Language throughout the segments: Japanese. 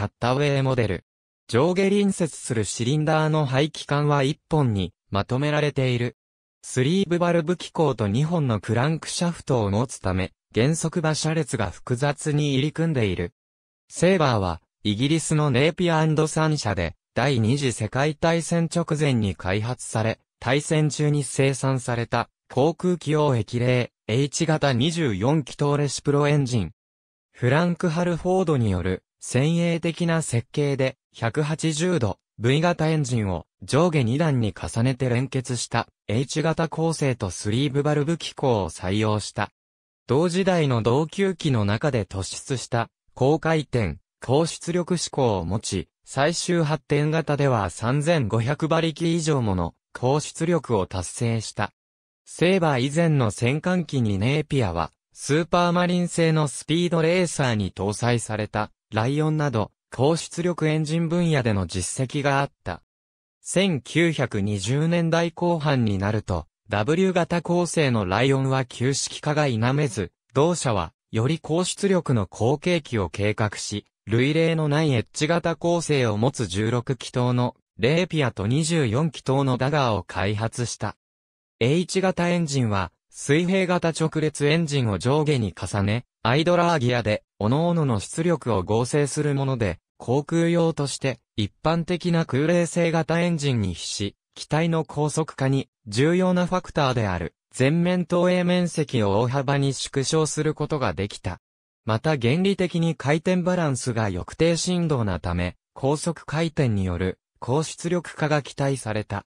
カッタウェイモデル。上下隣接するシリンダーの排気管は1本にまとめられている。スリーブバルブ機構と2本のクランクシャフトを持つため、原則馬車列が複雑に入り組んでいる。セーバーは、イギリスのネーピア3社で、第二次世界大戦直前に開発され、大戦中に生産された、航空機用液霊 H 型24気筒レシプロエンジン。フランク・ハルフォードによる先鋭的な設計で180度 V 型エンジンを上下2段に重ねて連結した H 型構成とスリーブバルブ機構を採用した。同時代の同級機の中で突出した高回転、高出力志向を持ち、最終発展型では3500馬力以上もの高出力を達成した。セーバー以前の戦艦機にネーピアは、スーパーマリン製のスピードレーサーに搭載されたライオンなど、高出力エンジン分野での実績があった。1920年代後半になると、W 型構成のライオンは旧式化が否めず、同社は、より高出力の後継機を計画し、類例のないエッジ型構成を持つ16気筒のレーピアと24気筒のダガーを開発した。H 型エンジンは水平型直列エンジンを上下に重ね、アイドラーギアで各々の出力を合成するもので、航空用として一般的な空冷性型エンジンに比し、機体の高速化に重要なファクターである全面投影面積を大幅に縮小することができた。また原理的に回転バランスが抑定振動なため、高速回転による高出力化が期待された。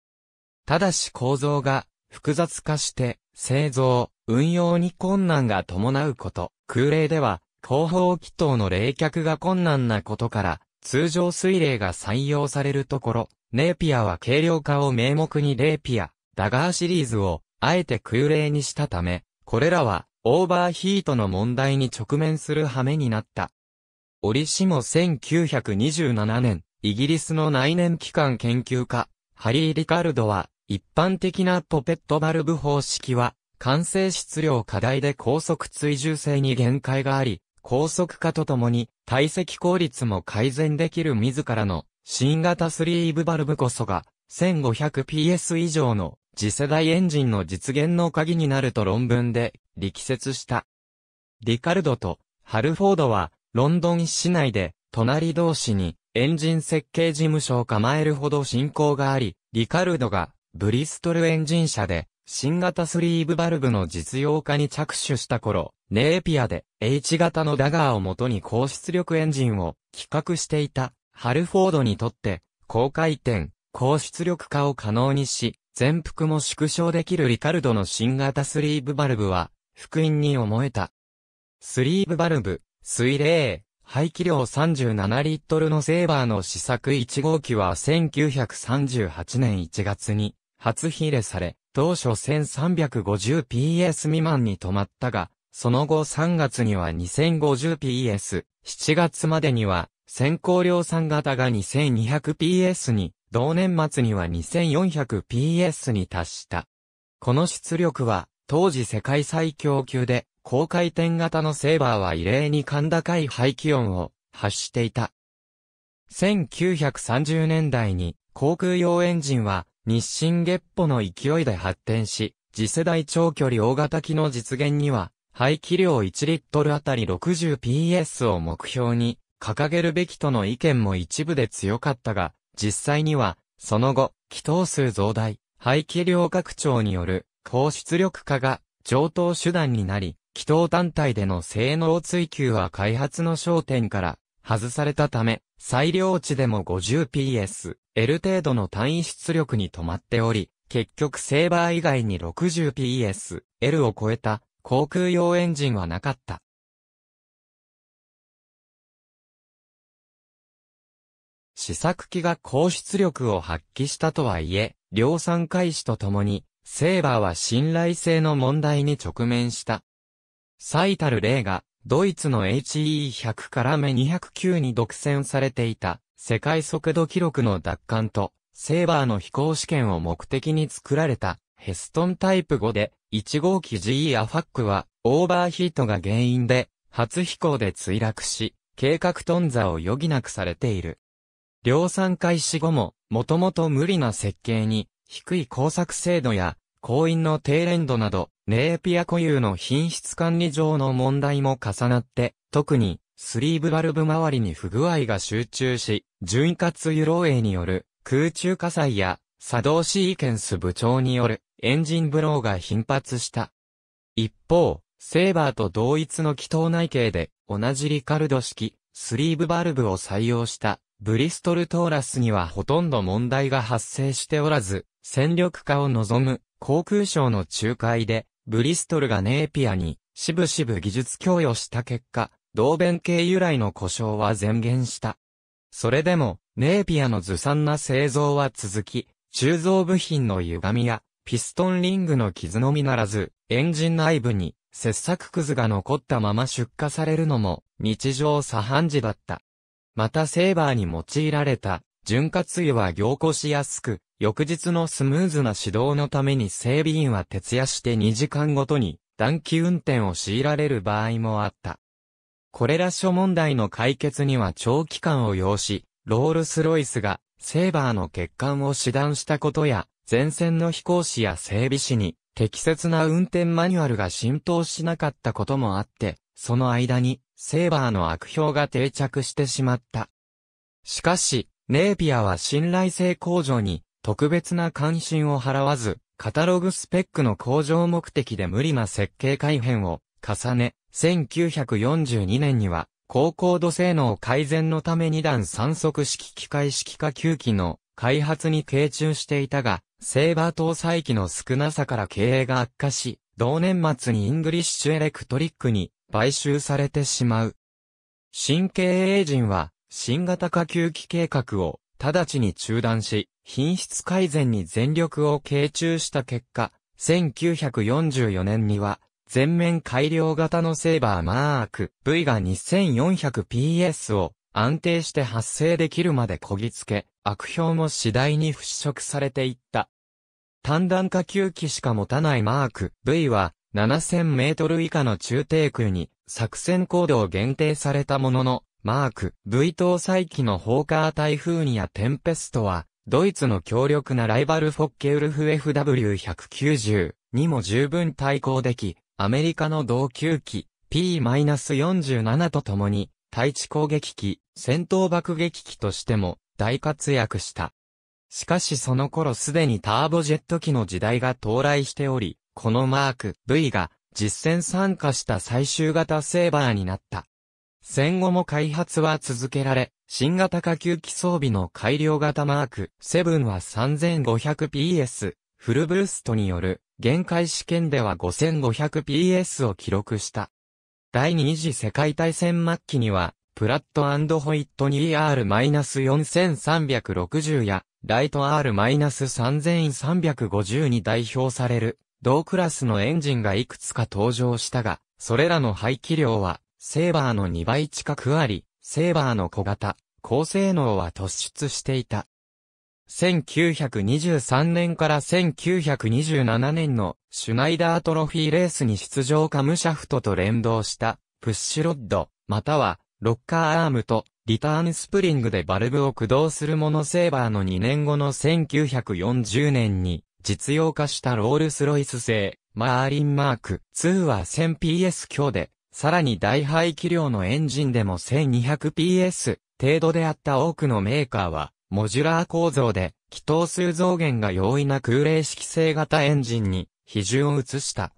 ただし構造が複雑化して製造、運用に困難が伴うこと、空冷では後方気筒の冷却が困難なことから、通常水冷が採用されるところ、ネーピアは軽量化を名目にレーピア、ダガーシリーズを、あえて空冷にしたため、これらは、オーバーヒートの問題に直面する羽目になった。折しも1927年、イギリスの内燃機関研究家、ハリー・リカルドは、一般的なポペットバルブ方式は、完成質量課題で高速追従性に限界があり、高速化とともに、体積効率も改善できる自らの、新型スリーブバルブこそが、1500PS 以上の次世代エンジンの実現の鍵になると論文で力説した。リカルドとハルフォードはロンドン市内で隣同士にエンジン設計事務所を構えるほど進行があり、リカルドがブリストルエンジン社で新型スリーブバルブの実用化に着手した頃、ネーピアで H 型のダガーをもとに高出力エンジンを企画していたハルフォードにとって高回転、高出力化を可能にし、全幅も縮小できるリカルドの新型スリーブバルブは福音に思えた。スリーブバルブ、水冷、排気量37リットルのセーバーの試作1号機は1938年1月に初ヒレされ、当初 1350PS 未満に止まったが、その後3月には 2050PS、7月までには先行量産型が 2200PS に、同年末には 2400PS に達した。この出力は当時世界最強級で高回転型のセーバーは異例に甲高い排気音を発していた。1930年代に航空用エンジンは日清月歩の勢いで発展し、次世代長距離大型機の実現には排気量1リットルあたり 60PS を目標に掲げるべきとの意見も一部で強かったが、実際には、その後、気筒数増大、排気量拡張による高出力化が上等手段になり、気筒単体での性能追求は開発の焦点から外されたため、最良値でも 50PS、L 程度の単位出力に止まっており、結局セーバー以外に 60PS、L を超えた航空用エンジンはなかった。試作機が高出力を発揮したとはいえ、量産開始とともに、セーバーは信頼性の問題に直面した。最たる例が、ドイツの HE100 から目209に独占されていた、世界速度記録の奪還と、セーバーの飛行試験を目的に作られた、ヘストンタイプ5で、1号機 GE アファックは、オーバーヒートが原因で、初飛行で墜落し、計画頓挫を余儀なくされている。量産開始後も、もともと無理な設計に、低い工作精度や、鉱員の低連度など、ネーピア固有の品質管理上の問題も重なって、特に、スリーブバルブ周りに不具合が集中し、潤滑油漏洩による空中火災や作動シーケンス部長によるエンジンブローが頻発した。一方、セーバーと同一の気筒内径で、同じリカルド式、スリーブバルブを採用した、ブリストルトーラスにはほとんど問題が発生しておらず、戦力化を望む、航空省の仲介で、ブリストルがネーピアに、しぶしぶ技術供与した結果、同弁系由来の故障は前減した。それでも、ネーピアのずさんな製造は続き、鋳造部品の歪みや、ピストンリングの傷のみならず、エンジン内部に切削くずが残ったまま出荷されるのも日常茶飯事だった。またセーバーに用いられた潤滑油は凝固しやすく、翌日のスムーズな指導のために整備員は徹夜して2時間ごとに暖気運転を強いられる場合もあった。これら諸問題の解決には長期間を要し、ロールスロイスがセーバーの欠陥を指断したことや、前線の飛行士や整備士に適切な運転マニュアルが浸透しなかったこともあって、その間にセーバーの悪評が定着してしまった。しかし、ネーピアは信頼性向上に特別な関心を払わず、カタログスペックの向上目的で無理な設計改変を重ね、1942年には高高度性能改善のため2段3足式機械式化吸機の開発に傾注していたが、セーバー搭載機の少なさから経営が悪化し、同年末にイングリッシュエレクトリックに買収されてしまう。新経営陣は、新型下級機計画を直ちに中断し、品質改善に全力を傾注した結果、1944年には、全面改良型のセーバーマーク V が 2400PS を安定して発生できるまでこぎつけ、悪評も次第に払拭されていった。単段下級機しか持たないマーク V は7000メートル以下の中低空に作戦行動限定されたものの、マーク V 搭載機のホーカー台風にやテンペストは、ドイツの強力なライバルフォッケウルフ FW190 にも十分対抗でき、アメリカの同級機 P-47 と共に、対地攻撃機、戦闘爆撃機としても大活躍した。しかしその頃すでにターボジェット機の時代が到来しており、このマーク V が実戦参加した最終型セーバーになった。戦後も開発は続けられ、新型下級機装備の改良型マーク7は 3500PS、フルブーストによる限界試験では 5500PS を記録した。第二次世界大戦末期にはプラットホイットニー R-4360 や、ライト R-3350 に代表される、同クラスのエンジンがいくつか登場したが、それらの排気量は、セーバーの2倍近くあり、セーバーの小型、高性能は突出していた。1923年から1927年のシュナイダートロフィーレースに出場カムシャフトと連動したプッシュロッド、またはロッカーアームとリターンスプリングでバルブを駆動するモノセーバーの2年後の1940年に実用化したロールスロイス製マーリンマーク2は 1000PS 強でさらに大排気量のエンジンでも 1200PS 程度であった多くのメーカーはモジュラー構造で気筒数増減が容易な空冷式性型エンジンに比重を移した。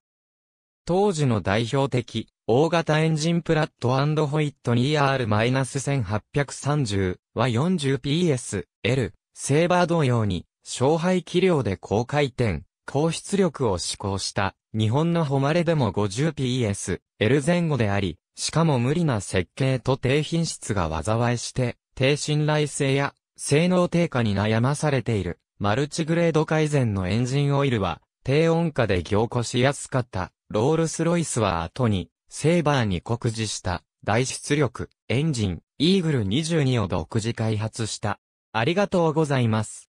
当時の代表的大型エンジンプラットホイット ER-1830 は 40PS、L、セーバー同様に、勝敗気量で高回転、高出力を施行した、日本の誉れでも 50PS、L 前後であり、しかも無理な設計と低品質が災いして、低信頼性や性能低下に悩まされている。マルチグレード改善のエンジンオイルは低温化で凝固しやすかった。ロールスロイスは後にセーバーに酷似した大出力エンジンイーグル22を独自開発した。ありがとうございます。